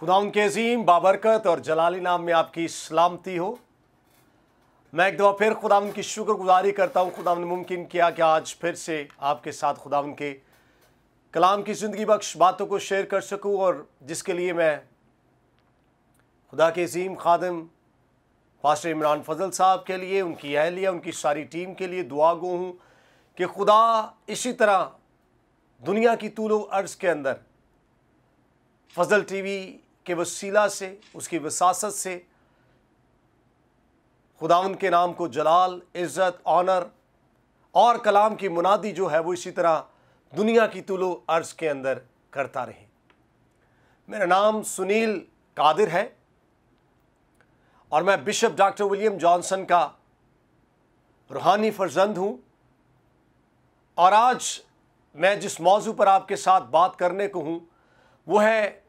खुदा उनके अजीम बाबरकत और जलाली नाम में आपकी सलामती हो मैं एक दफ़ा फिर खुदा उनकी शुक्रगुजारी करता हूँ खुदा ने मुमकिन किया कि आज फिर से आपके साथ खुदा उनके कलाम की ज़िंदगी बख्श बातों को शेयर कर सकूँ और जिसके लिए मैं खुदा के अजीम खादम फास्टर इमरान फजल साहब के लिए उनकी अहलिया उनकी सारी टीम के लिए दुआ गो हूँ कि खुदा इसी तरह दुनिया की तूलो अर्ज़ के अंदर फजल टीवी के वसीला से उसकी वसासत से खुदावंद के नाम को जलाल इज़्ज़त ऑनर और कलाम की मुनादी जो है वो इसी तरह दुनिया की तुलो अर्ज़ के अंदर करता रहे मेरा नाम सुनील कादिर है और मैं बिशप डॉक्टर विलियम जॉनसन का रूहानी फर्जंद हूँ और आज मैं जिस मौजू पर आपके साथ बात करने को हूँ वो है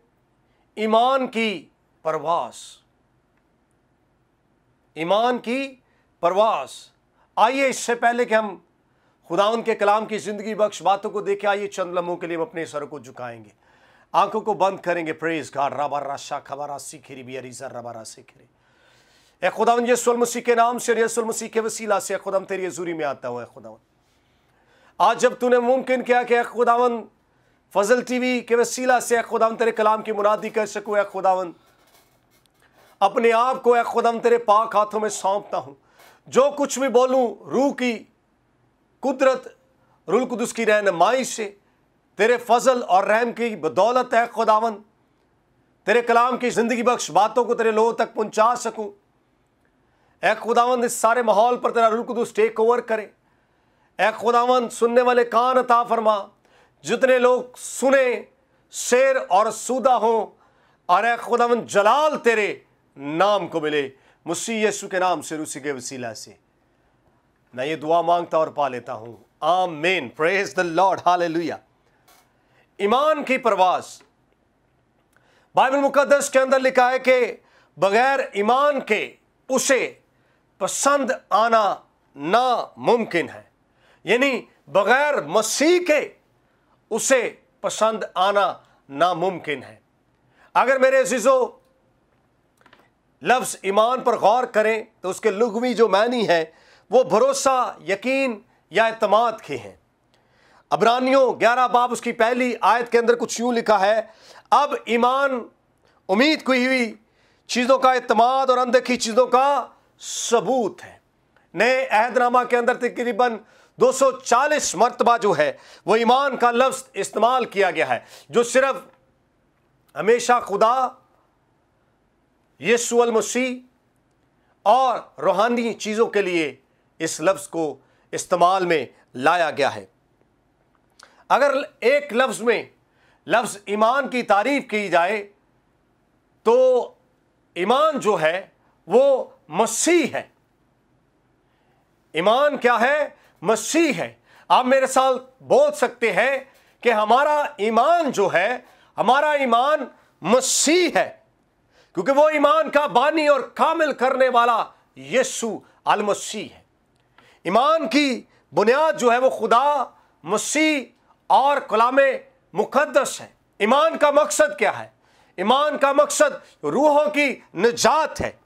ईमान की परवास ईमान की परवास आइए इससे पहले कि हम खुदा उनके कलाम की ज़िंदगी बख्श बातों को देखे आइए चंद लम्हों के लिए हम अपने सर को झुकाएंगे आंखों को बंद करेंगे प्रेज घर रबारा राशा खबारा सीखेरी भी अरीजा रबारा सीखेरी ए खुदावन यसुल मसीह के नाम से यसुल मसीह के वसीला से खुदाम तेरी जूरी में आता हुआ खुदावन आज जब तूने मुमकिन किया कि खुदावन फजल टी वी के वसीला से खुदावन तेरे कलाम की मुनादी कर सकूँ ए खुदावन अपने आप को ए खुदावन तेरे पाक हाथों में सौंपता हूँ जो कुछ भी बोलूँ रूह की कुदरत रुल कुदस की रहनमाई से तेरे फजल और रहम की बदौलत है खुदावन तेरे कलाम की ज़िंदगी बख्श बातों को तेरे लोगों तक पहुँचा सकूँ ए खुदावन इस सारे माहौल पर तेरा रुल कुदस टेक ओवर करे ए खुदावन सुनने वाले कान अता फरमा जितने लोग सुने शेर और सूदा हों और खुदा जलाल तेरे नाम को मिले मुसी यीशु के नाम से रूसी के वसीला से मैं ये दुआ मांगता और पा लेता हूं amen praise the Lord hallelujah ईमान की परवास बाइबल मुकदस के अंदर लिखा है कि बगैर ईमान के उसे पसंद आना नामुमकिन है यानी बगैर मसीह के उसे पसंद आना नामुमकिन है अगर मेरे अजीज़ो लफ्ज़ ईमान पर गौर करें तो उसके लघवी जो मैनी है वो भरोसा यकीन या अतमाद के हैं अबरानियों ग्यारह बाब उसकी पहली आयत के अंदर कुछ यूं लिखा है अब ईमान उम्मीद की हुई चीज़ों का अतमाद और अनदेखी चीज़ों का सबूत है नए अहदनामा के अंदर तकरीबन 240 मरतबा जो है वो ईमान का लफ्ज़ इस्तेमाल किया गया है जो सिर्फ हमेशा खुदा यसुअल मसीह और रूहानी चीज़ों के लिए इस लफ्ज़ को इस्तेमाल में लाया गया है अगर एक लफ्ज़ में लफ्ज़ ईमान की तारीफ़ की जाए तो ईमान जो है वो मसीह है ईमान क्या है मसीह है आप मेरे साथ बोल सकते हैं कि हमारा ईमान जो है हमारा ईमान मसीह है क्योंकि वो ईमान का बानी और कामिल करने वाला यीशु अल मसीह है ईमान की बुनियाद जो है वो खुदा मसीह और कलाम मुकदस है ईमान का मकसद क्या है ईमान का मकसद रूहों की निजात है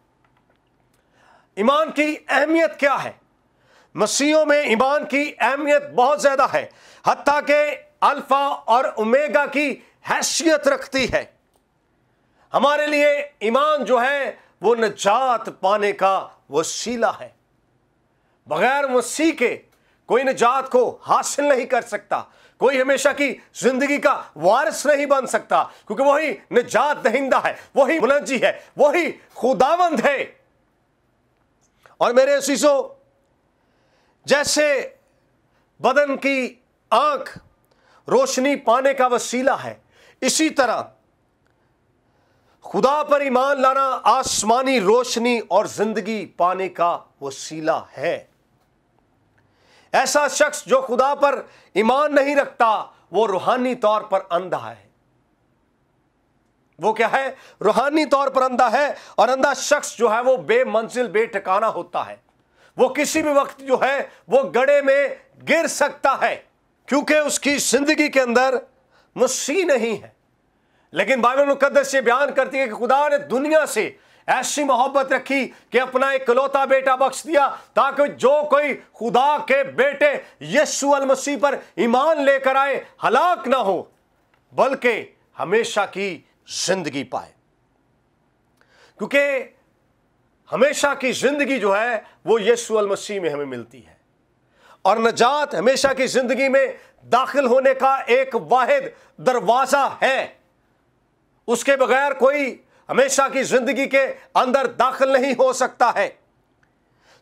ईमान की अहमियत क्या है मसीहों में ईमान की अहमियत बहुत ज़्यादा है हती के अल्फ़ा और उमेगा की हैसियत रखती है हमारे लिए ईमान जो है वो निजात पाने का वसीला है बगैर मसीह के कोई निजात को हासिल नहीं कर सकता कोई हमेशा की जिंदगी का वारिस नहीं बन सकता क्योंकि वही निजात दहिंदा है वही मुलंजी है वही खुदावंद है और मेरे शीशो जैसे बदन की आंख रोशनी पाने का वसीला है इसी तरह खुदा पर ईमान लाना आसमानी रोशनी और जिंदगी पाने का वसीला है ऐसा शख्स जो खुदा पर ईमान नहीं रखता वो रूहानी तौर पर अंधा है वो क्या है रूहानी तौर पर अंधा है और अंधा शख्स जो है वो बेमंजिल बेठिकाना होता है वो किसी भी वक्त जो है वो गड़े में गिर सकता है क्योंकि उसकी जिंदगी के अंदर मसीह नहीं है लेकिन बाइबल मुकदस ये बयान करती है कि खुदा ने दुनिया से ऐसी मोहब्बत रखी कि अपना एक कलौता बेटा बख्श दिया ताकि जो कोई खुदा के बेटे यीशु अल मसीह पर ईमान लेकर आए हलाक ना हो बल्कि हमेशा की जिंदगी पाए क्योंकि हमेशा की ज़िंदगी जो है वो यीशु अल मसीह में हमें मिलती है और नजात हमेशा की ज़िंदगी में दाखिल होने का एक वाहिद दरवाज़ा है उसके बगैर कोई हमेशा की ज़िंदगी के अंदर दाखिल नहीं हो सकता है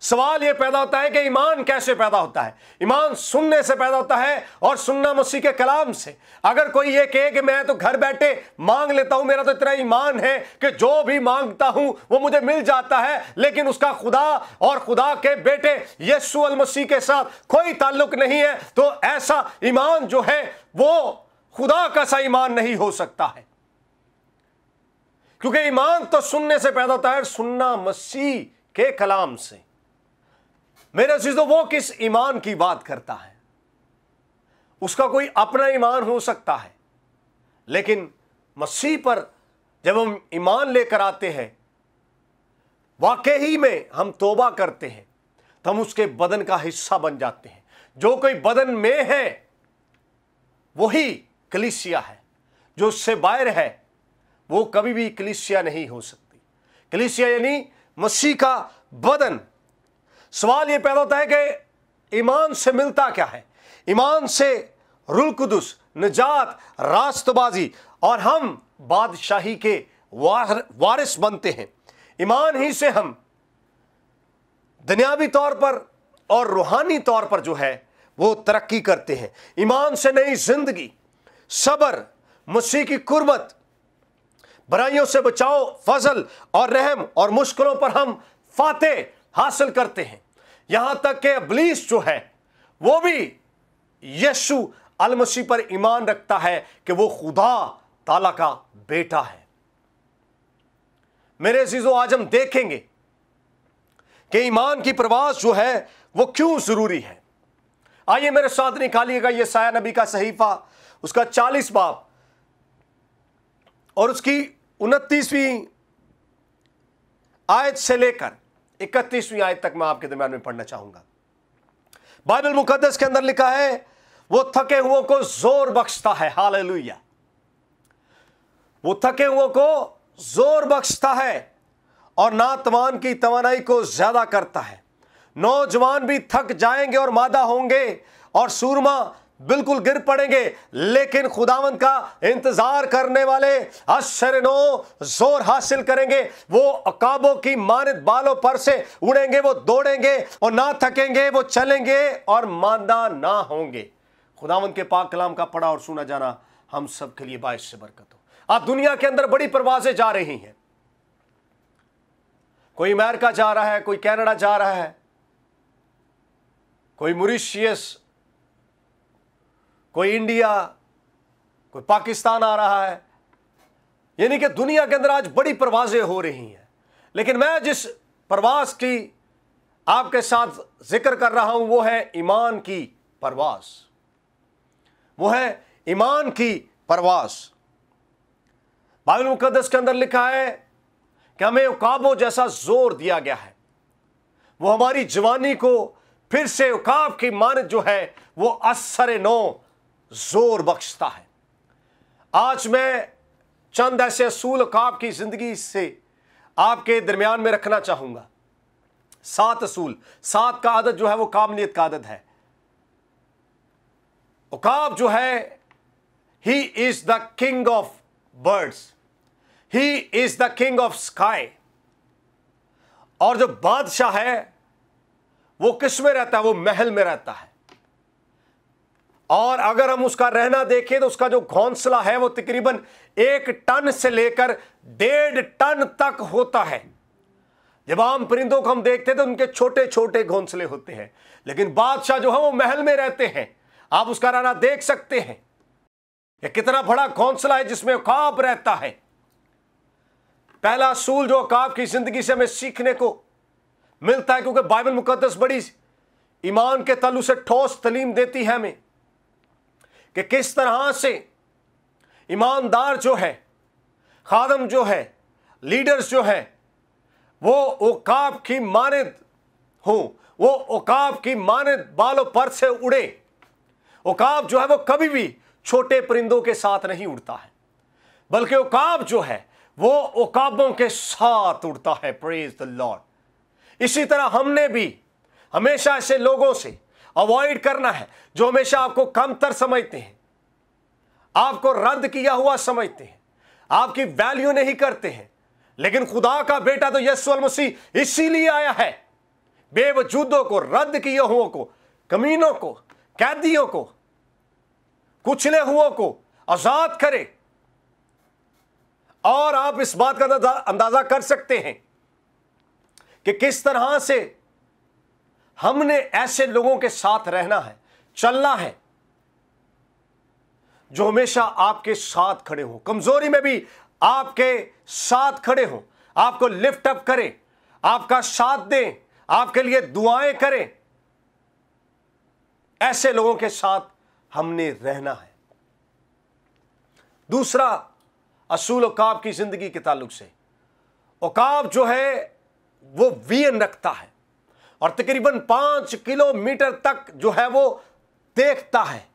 सवाल यह पैदा होता है कि ईमान कैसे पैदा होता है ईमान सुनने से पैदा होता है और सुनना मसीह के कलाम से अगर कोई ये कहे कि मैं तो घर बैठे मांग लेता हूं मेरा तो इतना ईमान है कि जो भी मांगता हूं वो मुझे मिल जाता है लेकिन उसका खुदा और खुदा के बेटे यसु अल मसीह के साथ कोई ताल्लुक नहीं है तो ऐसा ईमान जो है वो खुदा का सा ईमान नहीं हो सकता है क्योंकि ईमान तो सुनने से पैदा होता है सुनना मसीह के कलाम से मेरा चीजों वो किस ईमान की बात करता है उसका कोई अपना ईमान हो सकता है लेकिन मसीह पर जब हम ईमान लेकर आते हैं वाकई ही में हम तोबा करते हैं तो हम उसके बदन का हिस्सा बन जाते हैं जो कोई बदन में है वही कलिसिया है जो उससे बाहर है वो कभी भी कलिसिया नहीं हो सकती कलिसिया यानी मसीह का बदन सवाल यह पैदा होता है कि ईमान से मिलता क्या है ईमान से रुलकुदस निजात रास्तबाजी और हम बादशाही के वारिस बनते हैं ईमान ही से हम दुनियावी तौर पर और रूहानी तौर पर जो है वो तरक्की करते हैं ईमान से नई जिंदगी सब्र मसीह की कुर्बत बुराइयों से बचाओ फजल और रहम और मुश्किलों पर हम फाते हासिल करते हैं यहां तक कि अबलीस जो है वो भी यशु अलमसी पर ईमान रखता है कि वो खुदा ताला का बेटा है मेरे चीजों आज हम देखेंगे कि ईमान की प्रवास जो है वो क्यों ज़रूरी है आइए मेरे साथ निकालिएगा ये साया नबी का सहीफा उसका चालीस बाप और उसकी उनतीसवीं आयत से लेकर इकतीसवीं आयत तक मैं आपके दरम्यान में पढ़ना चाहूंगा बाइबल मुकदस के अंदर लिखा है वो थके हुओं को जोर बख्शता है हाल वो थके हुओं को जोर बख्शता है और नातवान की तोनाई को ज्यादा करता है नौजवान भी थक जाएंगे और मादा होंगे और सूरमा बिल्कुल गिर पड़ेंगे लेकिन खुदावन का इंतजार करने वाले अशरनो जोर हासिल करेंगे वो अकाबों की मानित बालों पर से उड़ेंगे वो दौड़ेंगे और ना थकेंगे वो चलेंगे और मानदा ना होंगे खुदावन के पाक कलाम का पढ़ा और सुना जाना हम सब के लिए बायस से बरकत हो आज दुनिया के अंदर बड़ी परवाजें जा रही हैं कोई अमेरिका जा रहा है कोई कैनेडा जा रहा है कोई मोरिशियस कोई इंडिया कोई पाकिस्तान आ रहा है यानी कि दुनिया के अंदर आज बड़ी परवाजें हो रही हैं लेकिन मैं जिस परवाज की आपके साथ जिक्र कर रहा हूं वो है ईमान की परवाज वो है ईमान की परवाज बाइबल मुकदस के अंदर लिखा है कि हमें उकाबों जैसा जोर दिया गया है वो हमारी जवानी को फिर से उकाब की मानत जो है वो असर नौ जोर बख्शता है आज मैं चंद ऐसे असूल काब की ज़िंदगी से आपके दरमियान में रखना चाहूंगा सात असूल सात का आदत जो है वो कामनीत का आदत है उकाब जो है he is the king of birds he is the king of sky और जो बादशाह है वो किस में रहता है वो महल में रहता है और अगर हम उसका रहना देखें तो उसका जो घोंसला है वो तकरीबन एक टन से लेकर डेढ़ टन तक होता है जब आम परिंदों को हम देखते तो उनके छोटे छोटे घोंसले होते हैं लेकिन बादशाह जो है वो महल में रहते हैं आप उसका रहना देख सकते हैं ये कितना बड़ा घोंसला है जिसमें ख्वाब रहता है पहला सूल जो अकाब की जिंदगी से हमें सीखने को मिलता है क्योंकि बाइबल मुकदस बड़ी ईमान के तलु से ठोस तलीम देती है हमें कि किस तरह से ईमानदार जो है खादम जो है लीडर्स जो है वो ओकाब की मानद हो वो ओकाब की मानद बालों पर से उड़े ओकाब जो है वो कभी भी छोटे परिंदों के साथ नहीं उड़ता है बल्कि ओकाब जो है वो ओकाबों के साथ उड़ता है प्रेज द लॉर्ड इसी तरह हमने भी हमेशा ऐसे लोगों से अवॉइड करना है जो हमेशा आपको कमतर समझते हैं आपको रद्द किया हुआ समझते हैं आपकी वैल्यू नहीं करते हैं लेकिन खुदा का बेटा तो यस्वल मसीह इसीलिए आया है बेवजूदों को रद्द किए हुओं को कमीनों को कैदियों को कुचले हुओं को आजाद करे और आप इस बात का अंदाजा कर सकते हैं कि किस तरह से हमने ऐसे लोगों के साथ रहना है चलना है जो हमेशा आपके साथ खड़े हो कमजोरी में भी आपके साथ खड़े हो आपको लिफ्ट अप करें आपका साथ दें आपके लिए दुआएं करें ऐसे लोगों के साथ हमने रहना है दूसरा असूल ओकाब की जिंदगी के ताल्लुक से ओकाब जो है वो वियन रखता है और तकरीबन पांच किलोमीटर तक जो है वो देखता है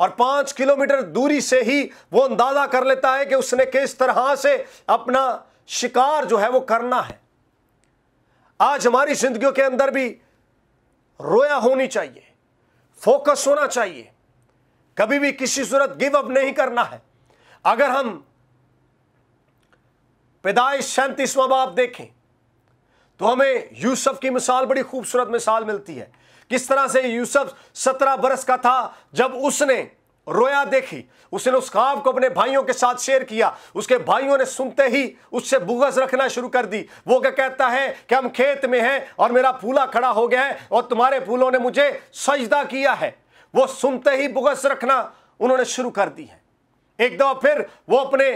और पांच किलोमीटर दूरी से ही वो अंदाज़ा कर लेता है कि उसने किस तरह से अपना शिकार जो है वो करना है आज हमारी जिंदगियों के अंदर भी रोया होनी चाहिए फोकस होना चाहिए कभी भी किसी सूरत गिव अप नहीं करना है अगर हम पैदाइश सैंतीसवां बाप देखें तो हमें यूसुफ की मिसाल बड़ी खूबसूरत मिसाल मिलती है किस तरह से यूसुफ सत्रह बरस का था जब उसने रोया देखी उसने उस ख्वाब को अपने भाइयों के साथ शेयर किया उसके भाइयों ने सुनते ही उससे बुगस रखना शुरू कर दी वो क्या कहता है कि हम खेत में हैं और मेरा फूला खड़ा हो गया है और तुम्हारे फूलों ने मुझे सजदा किया है वो सुनते ही बुगस रखना उन्होंने शुरू कर दी है एक दफा फिर वो अपने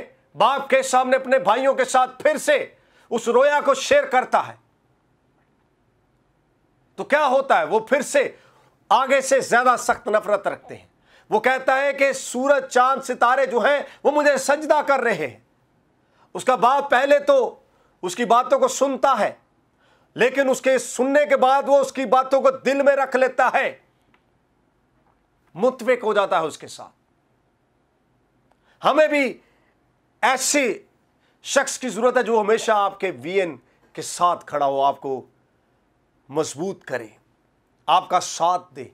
बाप के सामने अपने भाइयों के साथ फिर से उस रोया को शेयर करता है तो क्या होता है वो फिर से आगे से ज्यादा सख्त नफरत रखते हैं वो कहता है कि सूरज चांद सितारे जो हैं वो मुझे सजदा कर रहे हैं उसका बाप पहले तो उसकी बातों को सुनता है लेकिन उसके सुनने के बाद वो उसकी बातों को दिल में रख लेता है मुतविक हो जाता है उसके साथ हमें भी ऐसे शख्स की जरूरत है जो हमेशा आपके वीएन के साथ खड़ा हो आपको मजबूत करे आपका साथ दे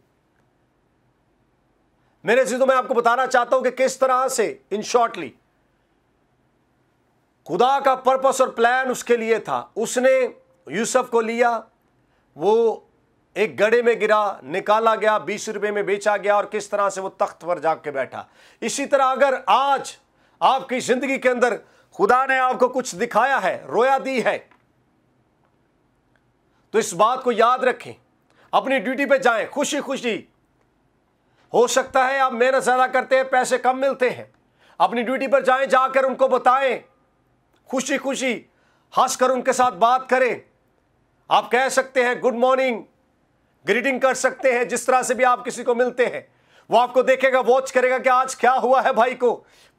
मेरे तो में आपको बताना चाहता हूं कि किस तरह से इन शॉर्टली खुदा का पर्पस और प्लान उसके लिए था उसने यूसुफ को लिया वो एक गड़े में गिरा निकाला गया बीस रुपए में बेचा गया और किस तरह से वो तख्त पर जाके बैठा इसी तरह अगर आज आपकी जिंदगी के अंदर खुदा ने आपको कुछ दिखाया है रोया दी है तो इस बात को याद रखें अपनी ड्यूटी पे जाएं खुशी खुशी हो सकता है आप मेहनत ज़्यादा करते हैं पैसे कम मिलते हैं अपनी ड्यूटी पर जाएं जाकर उनको बताएं खुशी खुशी हंस कर उनके साथ बात करें आप कह सकते हैं गुड मॉर्निंग ग्रीटिंग कर सकते हैं जिस तरह से भी आप किसी को मिलते हैं वो आपको देखेगा वॉच करेगा कि आज क्या हुआ है भाई को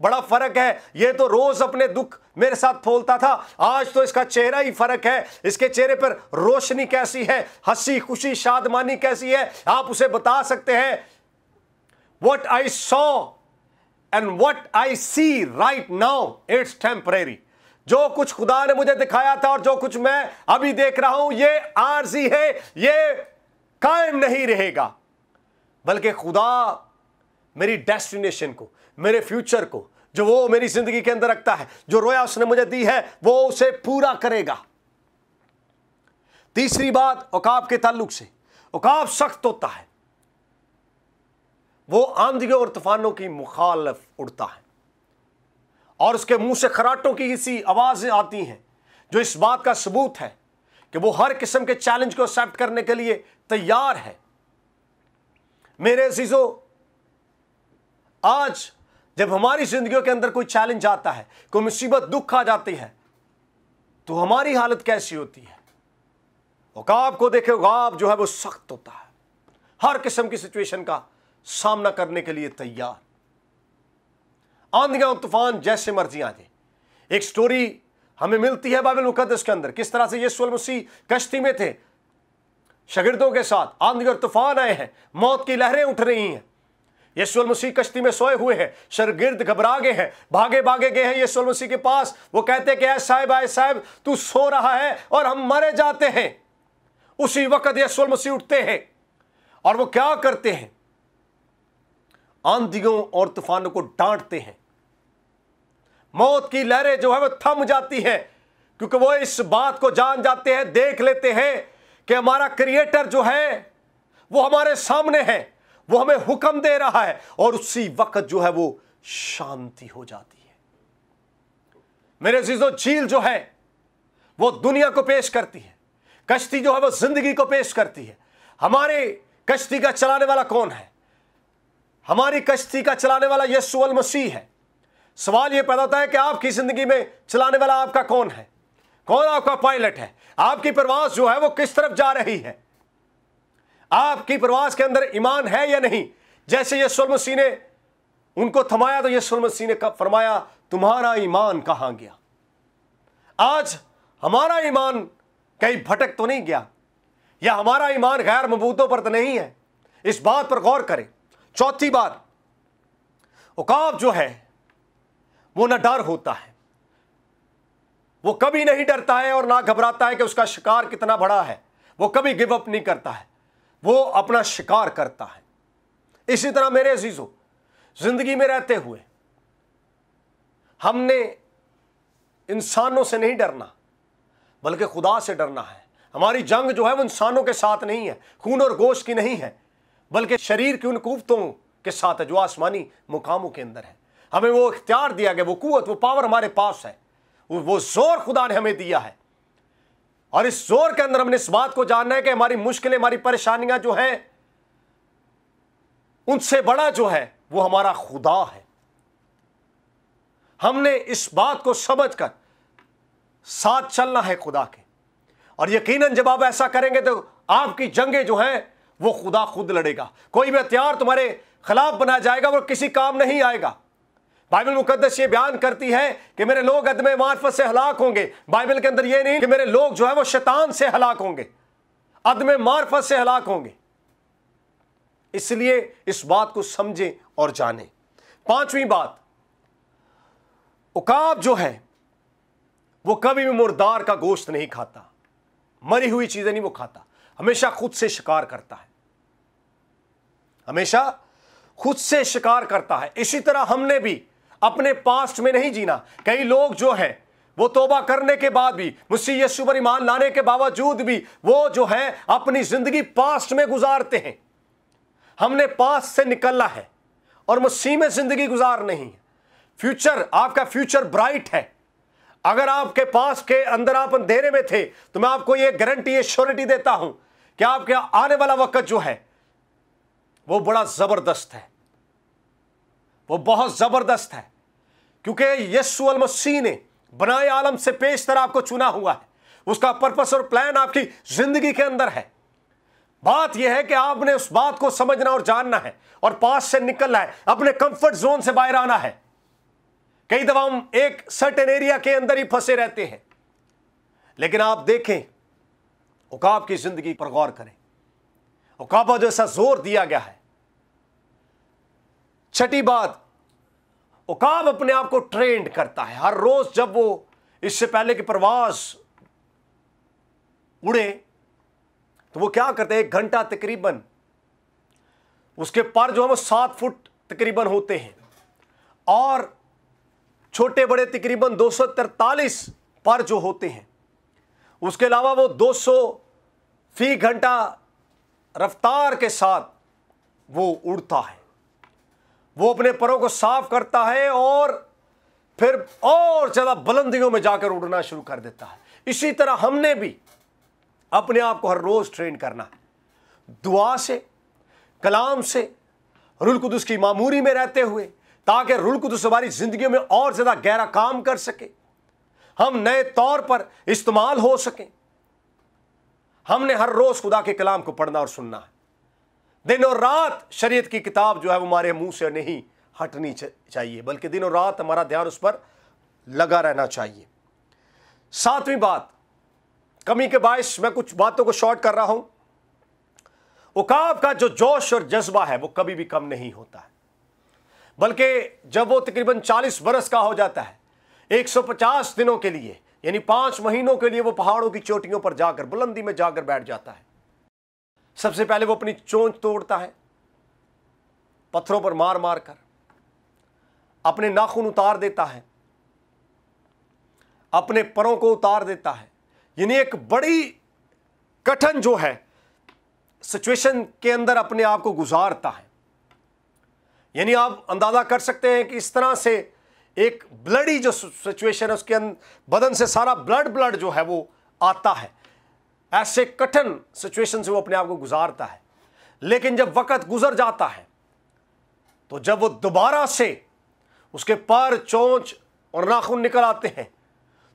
बड़ा फर्क है ये तो रोज अपने दुख मेरे साथ फोलता था आज तो इसका चेहरा ही फर्क है इसके चेहरे पर रोशनी कैसी है हंसी खुशी शादमानी कैसी है आप उसे बता सकते हैं what I saw and what I see right now it's temporary जो कुछ खुदा ने मुझे दिखाया था और जो कुछ मैं अभी देख रहा हूं ये आरजी है ये कायम नहीं रहेगा बल्कि खुदा मेरी डेस्टिनेशन को मेरे फ्यूचर को जो वो मेरी जिंदगी के अंदर रखता है जो रोया उसने मुझे दी है वो उसे पूरा करेगा तीसरी बात उकाब के ताल्लुक से उकाब सख्त होता है वो आंधियों और तूफानों की मुखालफ उड़ता है और उसके मुंह से खराटों की इसी आवाज़ें आती हैं जो इस बात का सबूत है कि वो हर किस्म के चैलेंज को एक्सेप्ट करने के लिए तैयार है मेरे अजीजों आज जब हमारी जिंदगियों के अंदर कोई चैलेंज आता है कोई मुसीबत दुख आ जाती है तो हमारी हालत कैसी होती है उकाब को देखे उकाब जो है वो सख्त होता है हर किस्म की सिचुएशन का सामना करने के लिए तैयार आंधियां तूफान जैसे मर्जी आ जाए एक स्टोरी हमें मिलती है बाबिल मुकदस के अंदर किस तरह से ये मुसी कश्ती में थे शगिर्दों के साथ आंधी और तूफान आए हैं मौत की लहरें उठ रही हैं यशुल मसीह कश्ती में सोए हुए हैं शरगिर्द घबरा गए हैं भागे भागे गए हैं यशुल मसीह के पास वो कहते कि साहब आए साहब तू सो रहा है और हम मरे जाते हैं उसी वक्त यशुल मसीह उठते हैं और वो क्या करते हैं आंधियों और तूफानों को डांटते हैं मौत की लहरें जो है वह थम जाती हैं क्योंकि वो इस बात को जान जाते हैं देख लेते हैं कि हमारा क्रिएटर जो है वो हमारे सामने है वो हमें हुक्म दे रहा है और उसी वक्त जो है वो शांति हो जाती है मेरे जीजो झील जो है वो दुनिया को पेश करती है कश्ती जो है वो जिंदगी को पेश करती है हमारे कश्ती का चलाने वाला कौन है हमारी कश्ती का चलाने वाला यस्सु अल मसीह है सवाल यह पैदा होता है कि आपकी जिंदगी में चलाने वाला आपका कौन है कौन आपका पायलट है आपकी प्रवास जो है वो किस तरफ जा रही है आपकी प्रवास के अंदर ईमान है या नहीं जैसे ये सुलमसी ने उनको थमाया तो ये सुलमसी ने फरमाया तुम्हारा ईमान कहां गया आज हमारा ईमान कहीं भटक तो नहीं गया या हमारा ईमान गैर मबूतों पर तो नहीं है इस बात पर गौर करें चौथी बात उकाब जो है वो न डर होता है वो कभी नहीं डरता है और ना घबराता है कि उसका शिकार कितना बड़ा है वो कभी गिव अप नहीं करता है वो अपना शिकार करता है इसी तरह मेरे अजीज़ों जिंदगी में रहते हुए हमने इंसानों से नहीं डरना बल्कि खुदा से डरना है हमारी जंग जो है वो इंसानों के साथ नहीं है खून और गोश की नहीं है बल्कि शरीर की उन कुवतों के साथ है जो आसमानी मुकामों के अंदर है हमें वो इख्तियार दिया गया वो कुत वो पावर हमारे पास है वो जोर खुदा ने हमें दिया है और इस जोर के अंदर हमने इस बात को जानना है कि हमारी मुश्किलें हमारी परेशानियां जो हैं उनसे बड़ा जो है वो हमारा खुदा है हमने इस बात को समझकर साथ चलना है खुदा के और यकीनन जब आप ऐसा करेंगे तो आपकी जंगें जो हैं वो खुदा खुद लड़ेगा कोई भी हथियार तुम्हारे खिलाफ बनाया जाएगा वो किसी काम नहीं आएगा बाइबल मुकदस ये बयान करती है कि मेरे लोग अदम मार्फत से हलाक होंगे बाइबल के अंदर ये नहीं कि मेरे लोग जो है वो शैतान से हलाक होंगे अदम मार्फत से हलाक होंगे इसलिए इस बात को समझें और जानें पांचवी बात उकाब जो है वो कभी भी मुर्दार का गोश्त नहीं खाता मरी हुई चीजें नहीं वो खाता हमेशा खुद से शिकार करता है हमेशा खुद से शिकार करता है इसी तरह हमने भी अपने पास्ट में नहीं जीना कई लोग जो है वो तोबा करने के बाद भी मुझसे यशु पर ईमान लाने के बावजूद भी वो जो है अपनी जिंदगी पास्ट में गुजारते हैं हमने पास्ट से निकलना है और मुसी में जिंदगी गुजार नहीं फ्यूचर आपका फ्यूचर ब्राइट है अगर आपके पास के अंदर आप अंधेरे में थे तो मैं आपको ये गारंटी ये श्योरिटी देता हूं कि आपके आने वाला वक्त जो है वो बड़ा जबरदस्त है वो बहुत जबरदस्त है क्योंकि यस्सु मसीह ने बनाए आलम से पेश तरह आपको चुना हुआ है उसका पर्पस और प्लान आपकी जिंदगी के अंदर है बात यह है कि आपने उस बात को समझना और जानना है और पास से निकलना है अपने कंफर्ट जोन से बाहर आना है कई दफा हम एक सर्टेन एरिया के अंदर ही फंसे रहते हैं लेकिन आप देखें उकाब की जिंदगी पर गौर करें उकाबा जो ऐसा जोर दिया गया है छठी बात उकाब अपने आप को ट्रेंड करता है हर रोज़ जब वो इससे पहले की प्रवास उड़े तो वो क्या करते हैं एक घंटा तकरीबन उसके पर जो है वो सात फुट तकरीबन होते हैं और छोटे बड़े तकरीबन दो पर जो होते हैं उसके अलावा वो 200 फी घंटा रफ्तार के साथ वो उड़ता है वो अपने परों को साफ करता है और फिर और ज़्यादा बुलंदियों में जाकर उड़ना शुरू कर देता है इसी तरह हमने भी अपने आप को हर रोज़ ट्रेन करना है दुआ से कलाम से रुल कुदस की मामूरी में रहते हुए ताकि रुल कुदस हमारी ज़िंदगी में और ज़्यादा गहरा काम कर सके हम नए तौर पर इस्तेमाल हो सकें हमने हर रोज़ खुदा के कलाम को पढ़ना और सुनना है दिन और रात शरीयत की किताब जो है वो हमारे मुंह से नहीं हटनी चाहिए बल्कि दिन और रात हमारा ध्यान उस पर लगा रहना चाहिए सातवीं बात कमी के बायस मैं कुछ बातों को शॉर्ट कर रहा हूं उकाब का जो जोश और जज्बा है वो कभी भी कम नहीं होता है बल्कि जब वो तकरीबन 40 बरस का हो जाता है 150 दिनों के लिए यानी पांच महीनों के लिए वो पहाड़ों की चोटियों पर जाकर बुलंदी में जाकर बैठ जाता है सबसे पहले वो अपनी चोंच तोड़ता है पत्थरों पर मार मार कर अपने नाखून उतार देता है अपने परों को उतार देता है यानी एक बड़ी कठिन जो है सिचुएशन के अंदर अपने आप को गुजारता है यानी आप अंदाजा कर सकते हैं कि इस तरह से एक ब्लडी जो सिचुएशन है उसके बदन से सारा ब्लड ब्लड जो है वो आता है ऐसे कठिन सिचुएशन से वो अपने आप को गुजारता है लेकिन जब वक़्त गुजर जाता है तो जब वो दोबारा से उसके पर चोंच और नाखून निकल आते हैं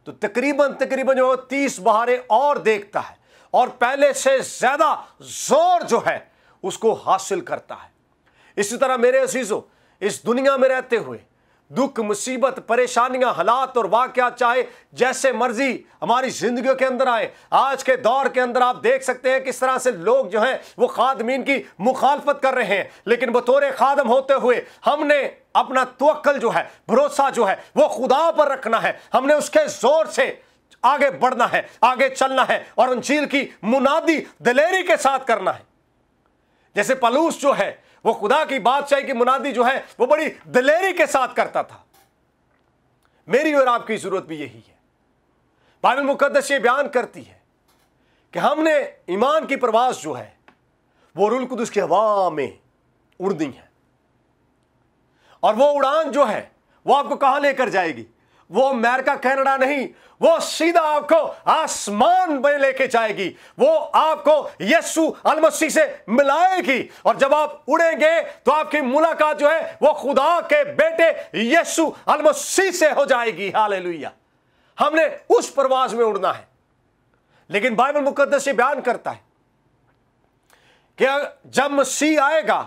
तो तकरीबन तकरीबन जो है तीस बहारें और देखता है और पहले से ज़्यादा ज़ोर जो है उसको हासिल करता है इसी तरह मेरे अजीज़ों इस दुनिया में रहते हुए दुख मुसीबत परेशानियां हालात और वाकया चाहे जैसे मर्जी हमारी जिंदगियों के अंदर आए आज के दौर के अंदर आप देख सकते हैं किस तरह से लोग जो हैं वो खादमीन की मुखालफत कर रहे हैं लेकिन बतौर खादम होते हुए हमने अपना तोल जो है भरोसा जो है वो खुदा पर रखना है हमने उसके जोर से आगे बढ़ना है आगे चलना है और अंजील की मुनादी दलेरी के साथ करना है जैसे पलूस जो है वो खुदा की बादशाही की मुनादी जो है वो बड़ी दलेरी के साथ करता था मेरी और आपकी जरूरत भी यही है बाइबल मुकदस ये बयान करती है कि हमने ईमान की प्रवास जो है वो रुल कुदस की हवा में उड़नी है और वो उड़ान जो है वो आपको कहां लेकर जाएगी वो अमेरिका कनाडा नहीं वो सीधा आपको आसमान में लेके जाएगी वो आपको यस्सु अलमसी से मिलाएगी और जब आप उड़ेंगे तो आपकी मुलाकात जो है वो खुदा के बेटे यस्सु अलमसी से हो जाएगी हालेलुया हमने उस प्रवास में उड़ना है लेकिन बाइबल मुकदस ये बयान करता है कि जब मसी आएगा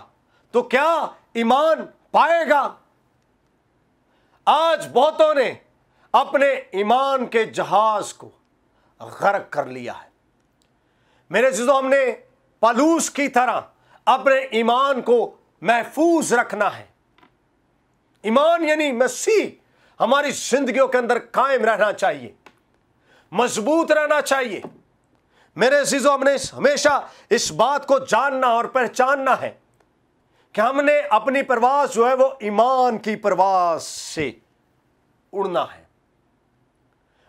तो क्या ईमान पाएगा आज बहुतों ने अपने ईमान के जहाज को गर्क कर लिया है मेरे जिसो हमने पलूस की तरह अपने ईमान को महफूज रखना है ईमान यानी मसीह हमारी जिंदगी के अंदर कायम रहना चाहिए मजबूत रहना चाहिए मेरे जिजो हमने हमेशा इस बात को जानना और पहचानना है कि हमने अपनी परवास जो है वो ईमान की परवास से उड़ना है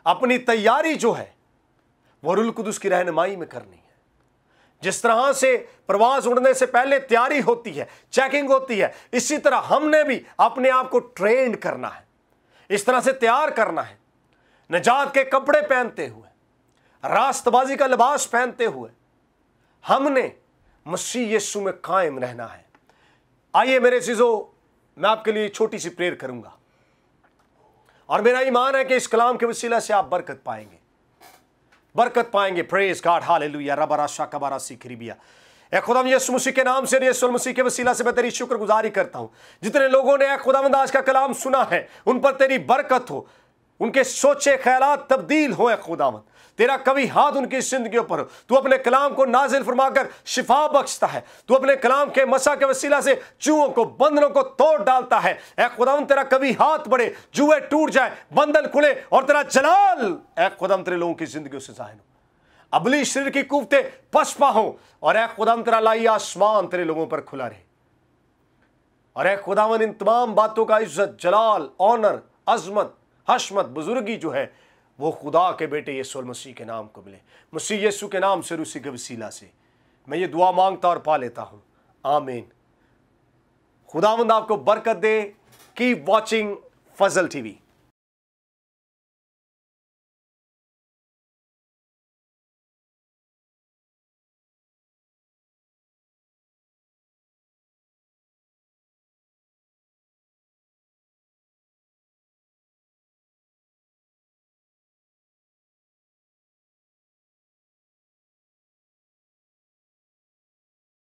अपनी तैयारी जो है वह रुलकुदस की रहनुमाई में करनी है जिस तरह से प्रवास उड़ने से पहले तैयारी होती है चेकिंग होती है इसी तरह हमने भी अपने आप को ट्रेंड करना है इस तरह से तैयार करना है निजात के कपड़े पहनते हुए रास्तबाजी का लिबास पहनते हुए हमने मसीह यीशु में कायम रहना है आइए मेरे चीज़ों मैं आपके लिए छोटी सी प्रेयर करूंगा और मेरा ईमान है कि इस कलाम के वसीला से आप बरकत पाएंगे बरकत पाएंगे प्रेस गाड हाल लुया रबरा शाकबारा सीखरी बिया ए खुदा यस मसीह के नाम से यसुल मसीह के वसीला से मैं तेरी शुक्रगुजारी करता हूँ जितने लोगों ने खुदाम आज का कलाम सुना है उन पर तेरी बरकत हो उनके सोचे ख्याल तब्दील हो खुदावंद तेरा कभी हाथ उनकी सिंध के ऊपर हो तू अपने कलाम को नाजिल फरमाकर शिफा बख्शता है तू अपने कलाम के मसा के वसीला से चूहों को बंदरों को तोड़ डालता है ए खुदाम तेरा कभी हाथ बढ़े जुए टूट जाए बंधन खुले और तेरा जलाल ए खुदाम तेरे लोगों की जिंदगी से जाहिर हो अबली शरीर की कुफते पसपा हो और ए खुदाम तेरा लाई आसमान तेरे लोगों पर खुला रहे और ए खुदावन इन तमाम बातों का इज्जत जलाल ऑनर अजमत हशमत बुजुर्गी जो है वो खुदा के बेटे और मसीह के नाम को मिले मसीह यसु के नाम से रूसी के वसीला से मैं ये दुआ मांगता और पा लेता हूँ आमीन मंद आपको बरकत दे की वॉचिंग फजल टीवी